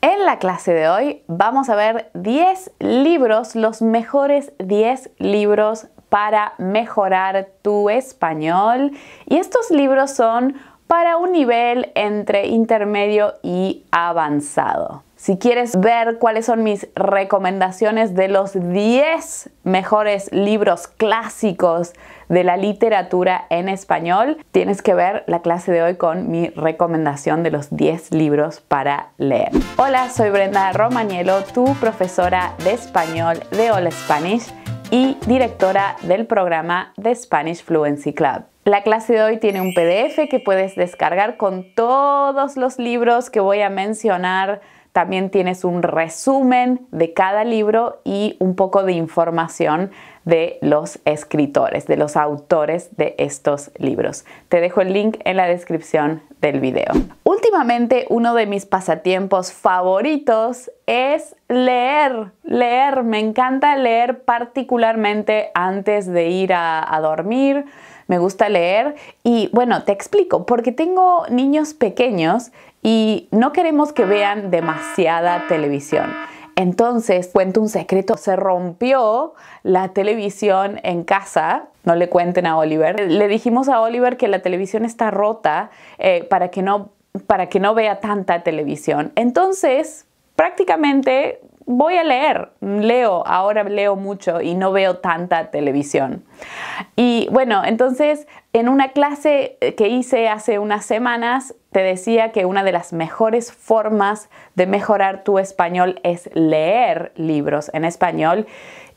En la clase de hoy vamos a ver 10 libros, los mejores 10 libros para mejorar tu español. Y estos libros son para un nivel entre intermedio y avanzado. Si quieres ver cuáles son mis recomendaciones de los 10 mejores libros clásicos de la literatura en español, tienes que ver la clase de hoy con mi recomendación de los 10 libros para leer. Hola, soy Brenda Romagnolo, tu profesora de español de All Spanish y directora del programa The Spanish Fluency Club. La clase de hoy tiene un PDF que puedes descargar con todos los libros que voy a mencionar también tienes un resumen de cada libro y un poco de información de los escritores, de los autores de estos libros. Te dejo el link en la descripción del video. Últimamente uno de mis pasatiempos favoritos es leer, leer. Me encanta leer particularmente antes de ir a, a dormir. Me gusta leer y bueno, te explico, porque tengo niños pequeños y no queremos que vean demasiada televisión. Entonces, cuento un secreto, se rompió la televisión en casa, no le cuenten a Oliver. Le dijimos a Oliver que la televisión está rota eh, para, que no, para que no vea tanta televisión. Entonces, prácticamente voy a leer. Leo, ahora leo mucho y no veo tanta televisión. Y bueno, entonces en una clase eh, que hice hace unas semanas, te decía que una de las mejores formas de mejorar tu español es leer libros en español.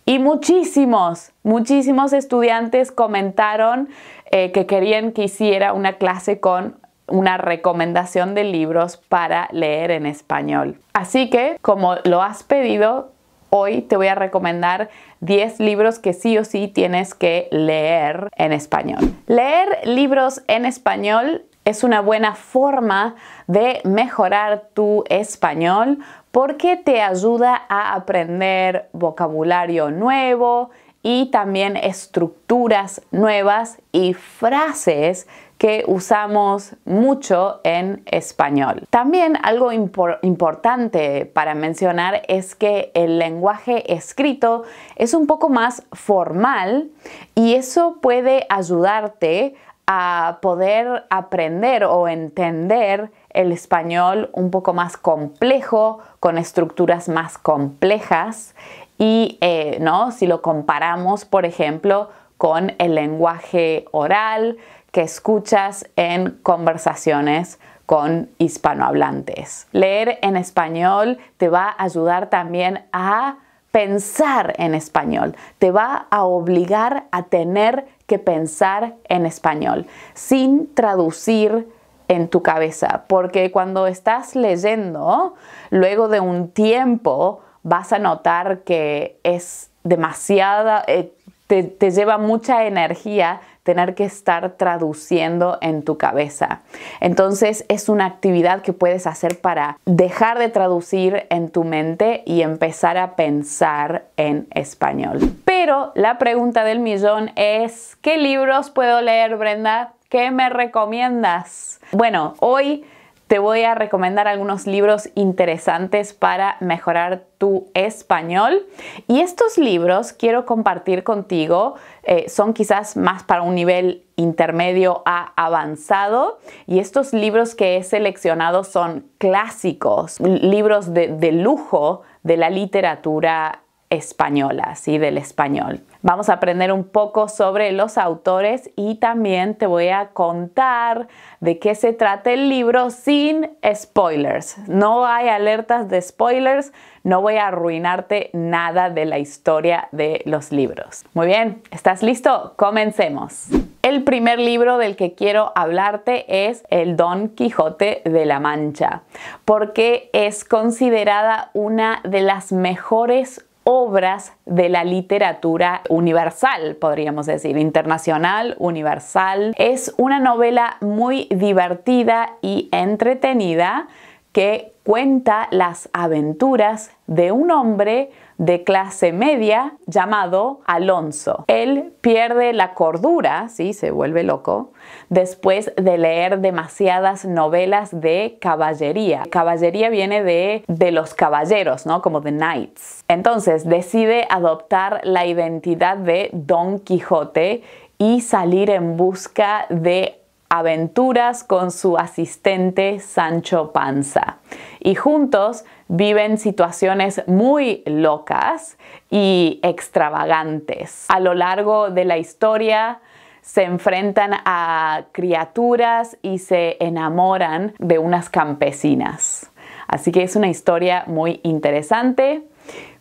Y muchísimos, muchísimos estudiantes comentaron eh, que querían que hiciera una clase con una recomendación de libros para leer en español. Así que, como lo has pedido, hoy te voy a recomendar 10 libros que sí o sí tienes que leer en español. Leer libros en español es una buena forma de mejorar tu español porque te ayuda a aprender vocabulario nuevo y también estructuras nuevas y frases que usamos mucho en español. También algo importante para mencionar es que el lenguaje escrito es un poco más formal y eso puede ayudarte a poder aprender o entender el español un poco más complejo, con estructuras más complejas y eh, ¿no? si lo comparamos, por ejemplo, con el lenguaje oral, que escuchas en conversaciones con hispanohablantes. Leer en español te va a ayudar también a pensar en español, te va a obligar a tener que pensar en español sin traducir en tu cabeza, porque cuando estás leyendo, luego de un tiempo vas a notar que es demasiada, eh, te lleva mucha energía tener que estar traduciendo en tu cabeza. Entonces es una actividad que puedes hacer para dejar de traducir en tu mente y empezar a pensar en español. Pero la pregunta del millón es, ¿qué libros puedo leer, Brenda? ¿Qué me recomiendas? Bueno, hoy te voy a recomendar algunos libros interesantes para mejorar tu español. Y estos libros quiero compartir contigo, eh, son quizás más para un nivel intermedio a avanzado y estos libros que he seleccionado son clásicos, libros de, de lujo de la literatura española, ¿sí? del español. Vamos a aprender un poco sobre los autores y también te voy a contar de qué se trata el libro sin spoilers. No hay alertas de spoilers, no voy a arruinarte nada de la historia de los libros. Muy bien, ¿estás listo? Comencemos. El primer libro del que quiero hablarte es El Don Quijote de la Mancha, porque es considerada una de las mejores obras de la literatura universal, podríamos decir, internacional, universal. Es una novela muy divertida y entretenida que cuenta las aventuras de un hombre de clase media llamado Alonso. Él pierde la cordura, sí, se vuelve loco, después de leer demasiadas novelas de caballería. Caballería viene de, de los caballeros, ¿no? Como The knights. Entonces decide adoptar la identidad de Don Quijote y salir en busca de aventuras con su asistente Sancho Panza. Y juntos viven situaciones muy locas y extravagantes. A lo largo de la historia, se enfrentan a criaturas y se enamoran de unas campesinas. Así que es una historia muy interesante.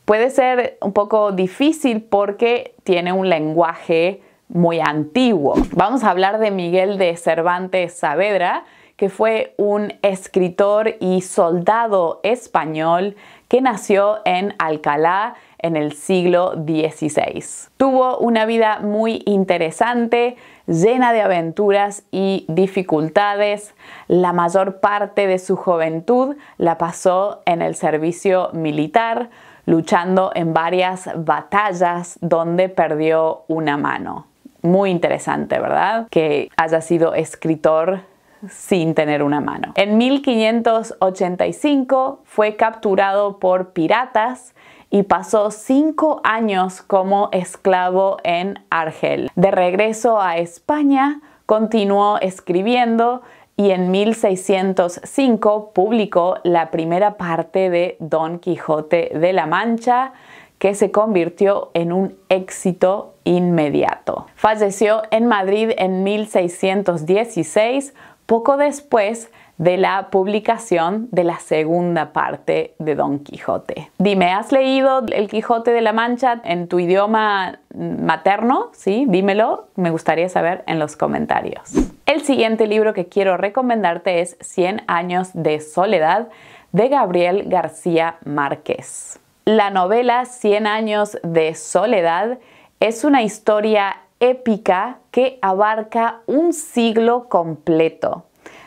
Puede ser un poco difícil porque tiene un lenguaje muy antiguo. Vamos a hablar de Miguel de Cervantes Saavedra, que fue un escritor y soldado español que nació en Alcalá en el siglo XVI. Tuvo una vida muy interesante, llena de aventuras y dificultades. La mayor parte de su juventud la pasó en el servicio militar, luchando en varias batallas donde perdió una mano. Muy interesante, ¿verdad? Que haya sido escritor sin tener una mano. En 1585 fue capturado por piratas y pasó cinco años como esclavo en Argel. De regreso a España, continuó escribiendo y en 1605 publicó la primera parte de Don Quijote de la Mancha, que se convirtió en un éxito inmediato. Falleció en Madrid en 1616 poco después de la publicación de la segunda parte de Don Quijote. Dime, ¿has leído El Quijote de la Mancha en tu idioma materno? Sí, dímelo, me gustaría saber en los comentarios. El siguiente libro que quiero recomendarte es 100 años de soledad de Gabriel García Márquez. La novela 100 años de soledad es una historia épica que abarca un siglo completo,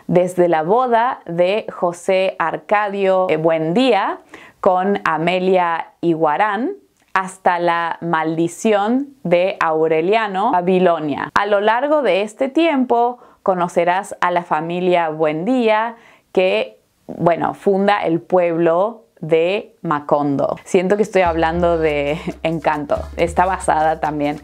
desde la boda de José Arcadio Buendía con Amelia Iguarán hasta la maldición de Aureliano Babilonia. A lo largo de este tiempo conocerás a la familia Buendía que, bueno, funda el pueblo de Macondo. Siento que estoy hablando de Encanto. Está basada también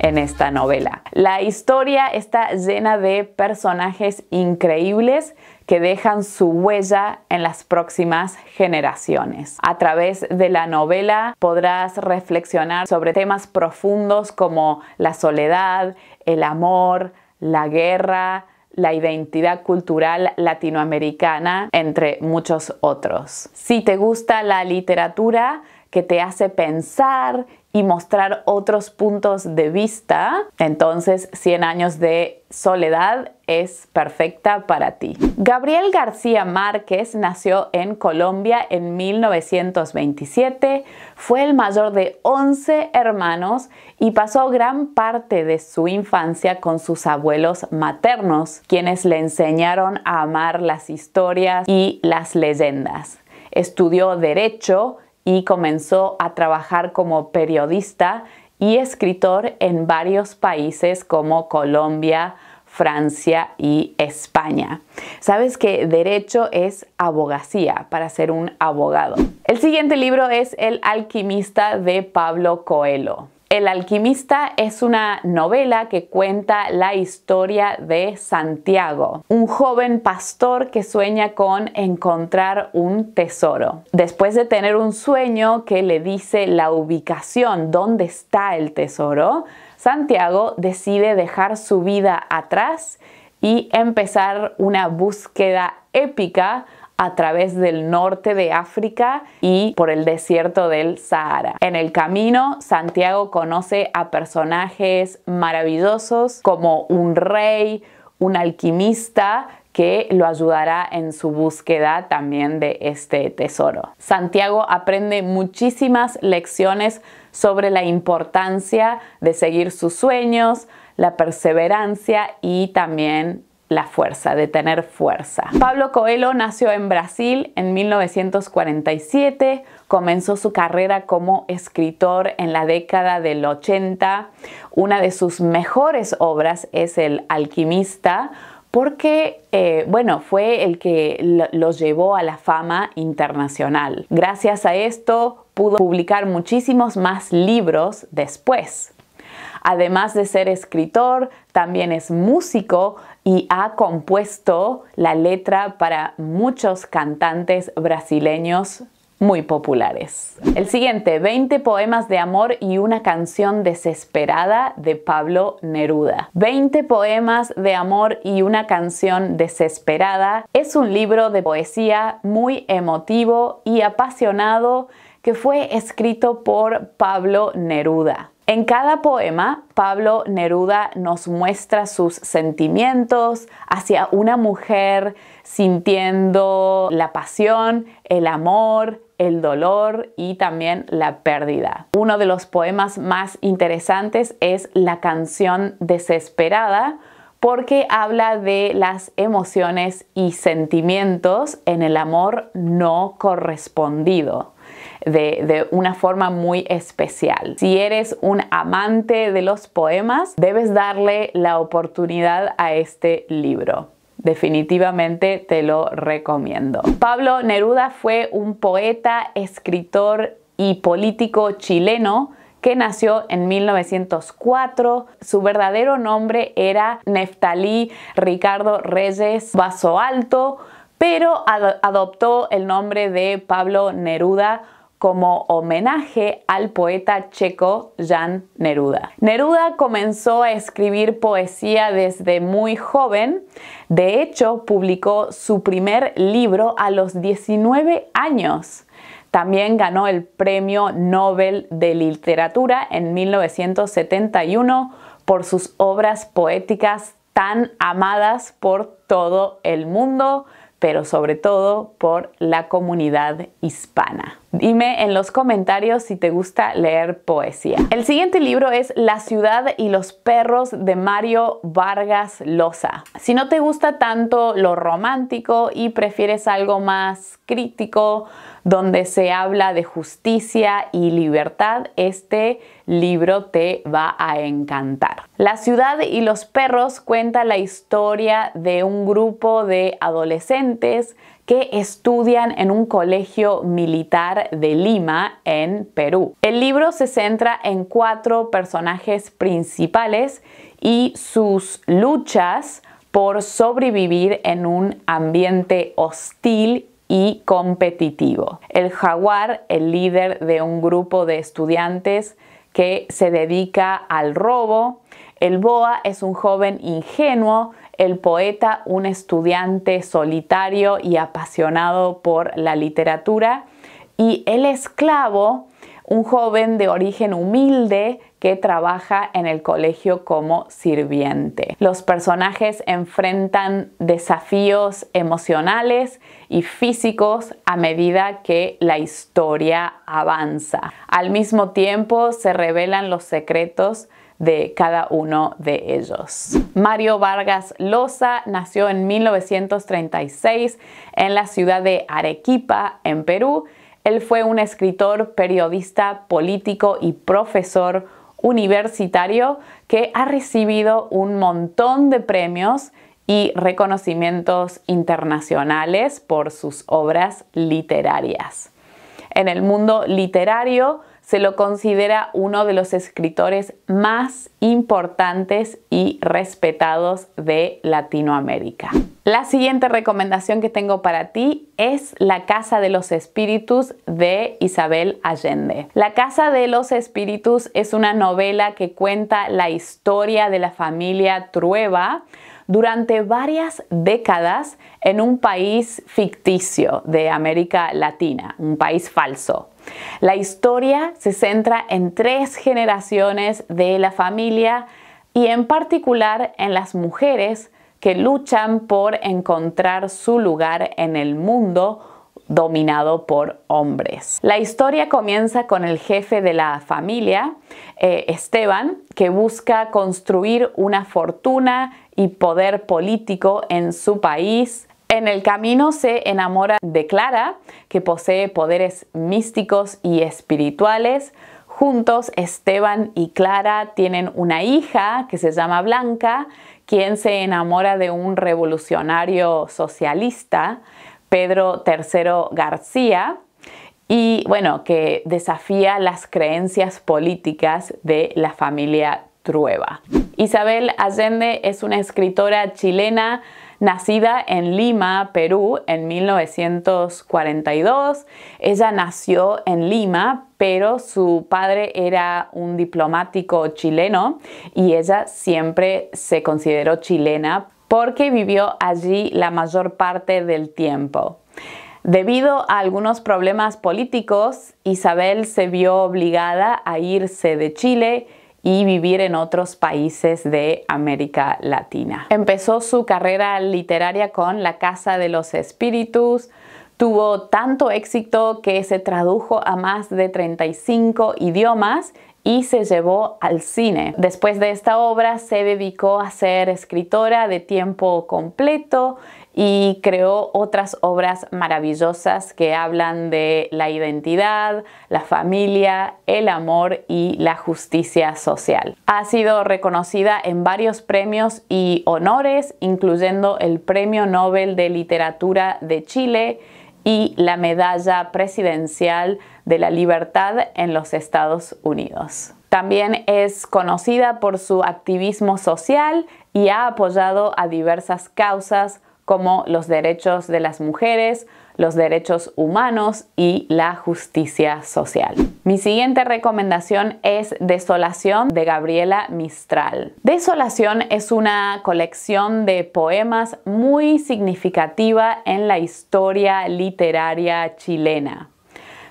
en esta novela. La historia está llena de personajes increíbles que dejan su huella en las próximas generaciones. A través de la novela podrás reflexionar sobre temas profundos como la soledad, el amor, la guerra, la identidad cultural latinoamericana, entre muchos otros. Si te gusta la literatura que te hace pensar mostrar otros puntos de vista, entonces 100 años de soledad es perfecta para ti. Gabriel García Márquez nació en Colombia en 1927, fue el mayor de 11 hermanos y pasó gran parte de su infancia con sus abuelos maternos, quienes le enseñaron a amar las historias y las leyendas. Estudió derecho, y comenzó a trabajar como periodista y escritor en varios países como Colombia, Francia y España. Sabes que derecho es abogacía para ser un abogado. El siguiente libro es El alquimista de Pablo Coelho. El alquimista es una novela que cuenta la historia de Santiago, un joven pastor que sueña con encontrar un tesoro. Después de tener un sueño que le dice la ubicación, donde está el tesoro, Santiago decide dejar su vida atrás y empezar una búsqueda épica a través del norte de África y por el desierto del Sahara. En el camino, Santiago conoce a personajes maravillosos como un rey, un alquimista que lo ayudará en su búsqueda también de este tesoro. Santiago aprende muchísimas lecciones sobre la importancia de seguir sus sueños, la perseverancia y también la fuerza, de tener fuerza. Pablo Coelho nació en Brasil en 1947, comenzó su carrera como escritor en la década del 80. Una de sus mejores obras es El alquimista, porque, eh, bueno, fue el que los llevó a la fama internacional. Gracias a esto pudo publicar muchísimos más libros después. Además de ser escritor, también es músico, y ha compuesto la letra para muchos cantantes brasileños muy populares. El siguiente, 20 poemas de amor y una canción desesperada de Pablo Neruda. 20 poemas de amor y una canción desesperada es un libro de poesía muy emotivo y apasionado que fue escrito por Pablo Neruda. En cada poema, Pablo Neruda nos muestra sus sentimientos hacia una mujer sintiendo la pasión, el amor, el dolor y también la pérdida. Uno de los poemas más interesantes es La canción desesperada porque habla de las emociones y sentimientos en el amor no correspondido de, una forma muy especial. Si eres un amante de los poemas, debes darle la oportunidad a este libro. Definitivamente te lo recomiendo. Pablo Neruda fue un poeta, escritor y político chileno que nació en 1904. Su verdadero nombre era Neftalí Ricardo Reyes Vaso Alto, pero adoptó el nombre de Pablo Neruda como homenaje al poeta checo Jan Neruda. Neruda comenzó a escribir poesía desde muy joven, de hecho publicó su primer libro a los 19 años. También ganó el Premio Nobel de Literatura en 1971 por sus obras poéticas tan amadas por todo el mundo, pero sobre todo por la comunidad hispana. Dime en los comentarios si te gusta leer poesía. El siguiente libro es La ciudad y los perros de Mario Vargas Loza. Si no te gusta tanto lo romántico y prefieres algo más crítico, donde se habla de justicia y libertad, este libro te va a encantar. La ciudad y los perros cuenta la historia de un grupo de adolescentes que estudian en un colegio militar de Lima, en Perú. El libro se centra en cuatro personajes principales y sus luchas por sobrevivir en un ambiente hostil y competitivo. El jaguar, el líder de un grupo de estudiantes que se dedica al robo. El boa es un joven ingenuo el poeta, un estudiante solitario y apasionado por la literatura, y el esclavo, un joven de origen humilde que trabaja en el colegio como sirviente. Los personajes enfrentan desafíos emocionales y físicos a medida que la historia avanza. Al mismo tiempo se revelan los secretos de cada uno de ellos. Mario Vargas Loza nació en 1936 en la ciudad de Arequipa, en Perú. Él fue un escritor, periodista, político y profesor universitario que ha recibido un montón de premios y reconocimientos internacionales por sus obras literarias. En el mundo literario, se lo considera uno de los escritores más importantes y respetados de Latinoamérica. La siguiente recomendación que tengo para ti es La Casa de los Espíritus de Isabel Allende. La Casa de los Espíritus es una novela que cuenta la historia de la familia Trueba durante varias décadas en un país ficticio de América Latina, un país falso. La historia se centra en tres generaciones de la familia y en particular en las mujeres que luchan por encontrar su lugar en el mundo dominado por hombres. La historia comienza con el jefe de la familia, eh, Esteban, que busca construir una fortuna y poder político en su país. En el camino se enamora de Clara, que posee poderes místicos y espirituales. Juntos, Esteban y Clara tienen una hija que se llama Blanca, quien se enamora de un revolucionario socialista Pedro III García, y bueno, que desafía las creencias políticas de la familia Trueba. Isabel Allende es una escritora chilena nacida en Lima, Perú, en 1942. Ella nació en Lima, pero su padre era un diplomático chileno y ella siempre se consideró chilena porque vivió allí la mayor parte del tiempo. Debido a algunos problemas políticos, Isabel se vio obligada a irse de Chile y vivir en otros países de América Latina. Empezó su carrera literaria con La Casa de los Espíritus, tuvo tanto éxito que se tradujo a más de 35 idiomas y se llevó al cine. Después de esta obra se dedicó a ser escritora de tiempo completo y creó otras obras maravillosas que hablan de la identidad, la familia, el amor y la justicia social. Ha sido reconocida en varios premios y honores, incluyendo el Premio Nobel de Literatura de Chile y la Medalla Presidencial de la libertad en los Estados Unidos. También es conocida por su activismo social y ha apoyado a diversas causas como los derechos de las mujeres, los derechos humanos y la justicia social. Mi siguiente recomendación es Desolación de Gabriela Mistral. Desolación es una colección de poemas muy significativa en la historia literaria chilena.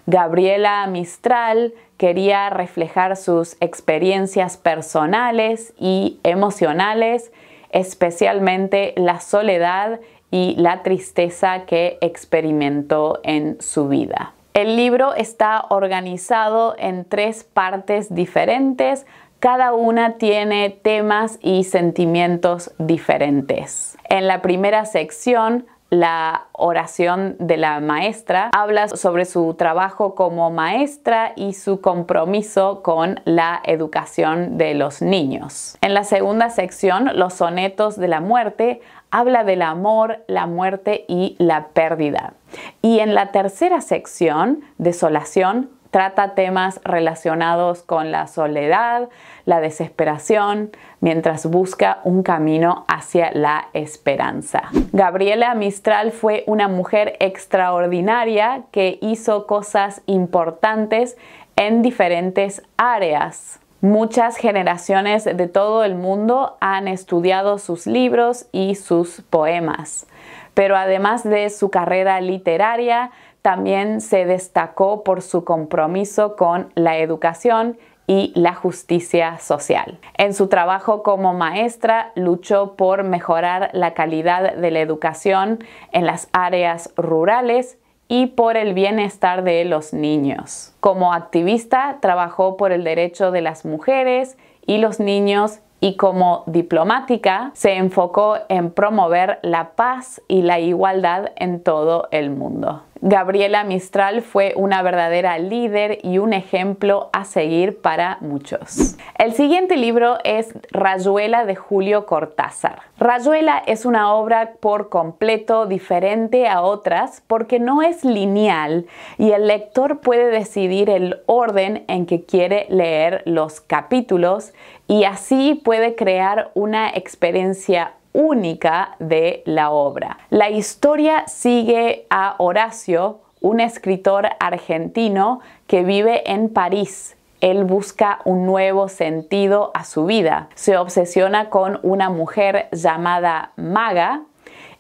Gabriela Mistral quería reflejar sus experiencias personales y emocionales, especialmente la soledad y la tristeza que experimentó en su vida. El libro está organizado en tres partes diferentes, cada una tiene temas y sentimientos diferentes. En la primera sección la oración de la maestra habla sobre su trabajo como maestra y su compromiso con la educación de los niños. En la segunda sección, los sonetos de la muerte, habla del amor, la muerte y la pérdida. Y en la tercera sección, desolación, Trata temas relacionados con la soledad, la desesperación, mientras busca un camino hacia la esperanza. Gabriela Mistral fue una mujer extraordinaria que hizo cosas importantes en diferentes áreas. Muchas generaciones de todo el mundo han estudiado sus libros y sus poemas. Pero además de su carrera literaria, también se destacó por su compromiso con la educación y la justicia social. En su trabajo como maestra luchó por mejorar la calidad de la educación en las áreas rurales y por el bienestar de los niños. Como activista trabajó por el derecho de las mujeres y los niños y como diplomática se enfocó en promover la paz y la igualdad en todo el mundo. Gabriela Mistral fue una verdadera líder y un ejemplo a seguir para muchos. El siguiente libro es Rayuela de Julio Cortázar. Rayuela es una obra por completo diferente a otras porque no es lineal y el lector puede decidir el orden en que quiere leer los capítulos y así puede crear una experiencia única de la obra. La historia sigue a Horacio, un escritor argentino que vive en París, él busca un nuevo sentido a su vida. Se obsesiona con una mujer llamada Maga,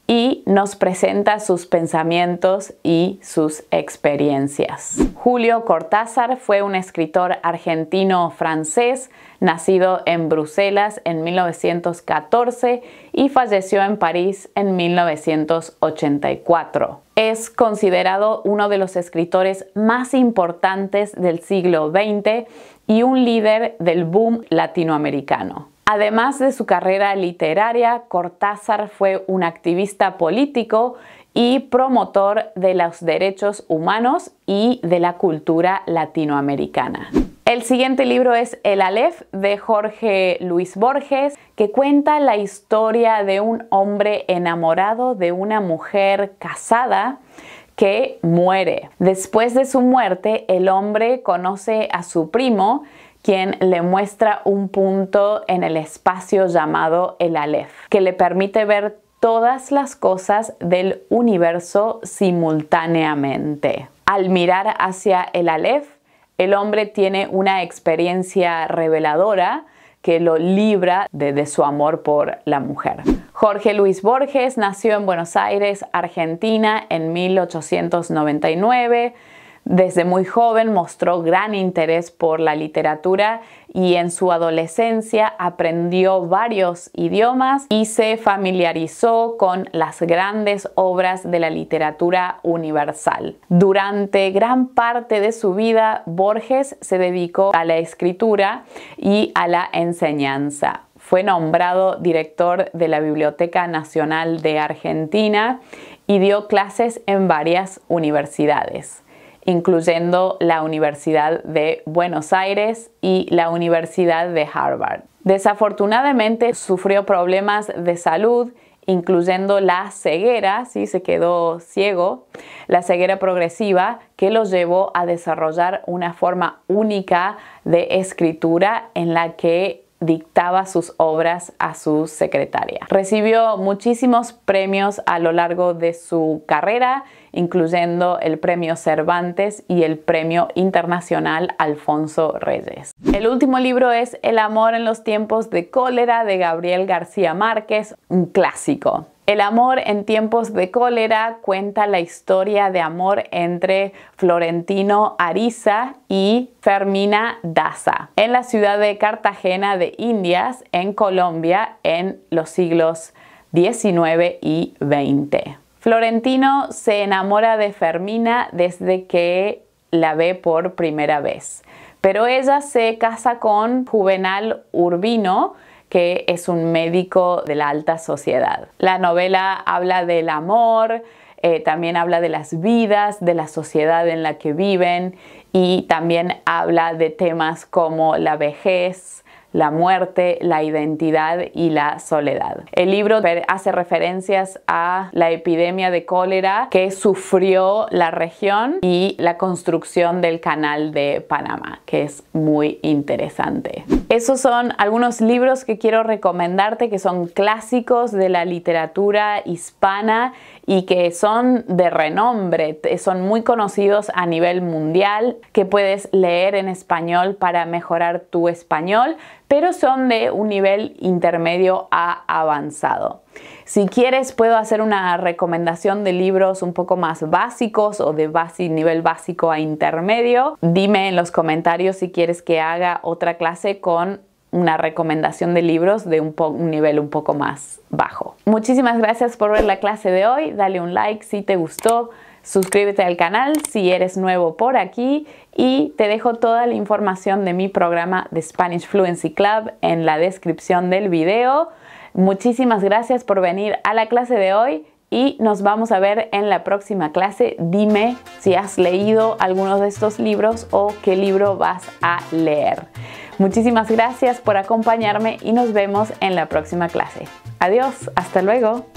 y nos presenta sus pensamientos y sus experiencias. Julio Cortázar fue un escritor argentino-francés, nacido en Bruselas en 1914 y falleció en París en 1984. Es considerado uno de los escritores más importantes del siglo XX y un líder del boom latinoamericano. Además de su carrera literaria, Cortázar fue un activista político y promotor de los derechos humanos y de la cultura latinoamericana. El siguiente libro es El Aleph de Jorge Luis Borges, que cuenta la historia de un hombre enamorado de una mujer casada que muere. Después de su muerte, el hombre conoce a su primo, quien le muestra un punto en el espacio llamado el Aleph, que le permite ver todas las cosas del universo simultáneamente. Al mirar hacia el Aleph, el hombre tiene una experiencia reveladora que lo libra de, de, su amor por la mujer. Jorge Luis Borges nació en Buenos Aires, Argentina, en 1899. Desde muy joven mostró gran interés por la literatura y en su adolescencia aprendió varios idiomas y se familiarizó con las grandes obras de la literatura universal. Durante gran parte de su vida, Borges se dedicó a la escritura y a la enseñanza fue nombrado director de la Biblioteca Nacional de Argentina y dio clases en varias universidades incluyendo la Universidad de Buenos Aires y la Universidad de Harvard. Desafortunadamente sufrió problemas de salud incluyendo la ceguera, ¿sí? se quedó ciego, la ceguera progresiva que lo llevó a desarrollar una forma única de escritura en la que dictaba sus obras a su secretaria. Recibió muchísimos premios a lo largo de su carrera, incluyendo el Premio Cervantes y el Premio Internacional Alfonso Reyes. El último libro es El amor en los tiempos de cólera de Gabriel García Márquez, un clásico. El amor en tiempos de cólera cuenta la historia de amor entre Florentino Ariza y Fermina Daza en la ciudad de Cartagena de Indias, en Colombia, en los siglos XIX y XX. Florentino se enamora de Fermina desde que la ve por primera vez, pero ella se casa con Juvenal Urbino, que es un médico de la alta sociedad. La novela habla del amor, eh, también habla de las vidas, de la sociedad en la que viven y también habla de temas como la vejez, la muerte, la identidad y la soledad. El libro hace referencias a la epidemia de cólera que sufrió la región y la construcción del canal de Panamá, que es muy interesante. Esos son algunos libros que quiero recomendarte que son clásicos de la literatura hispana y que son de renombre, son muy conocidos a nivel mundial, que puedes leer en español para mejorar tu español, pero son de un nivel intermedio a avanzado. Si quieres, puedo hacer una recomendación de libros un poco más básicos o de nivel básico a intermedio. Dime en los comentarios si quieres que haga otra clase con una recomendación de libros de un, nivel un poco más bajo. Muchísimas gracias por ver la clase de hoy. Dale un like si te gustó. Suscríbete al canal si eres nuevo por aquí y te dejo toda la información de mi programa de Spanish Fluency Club en la descripción del video. Muchísimas gracias por venir a la clase de hoy y nos vamos a ver en la próxima clase. Dime si has leído algunos de estos libros o qué libro vas a leer. Muchísimas gracias por acompañarme y nos vemos en la próxima clase. Adiós, hasta luego.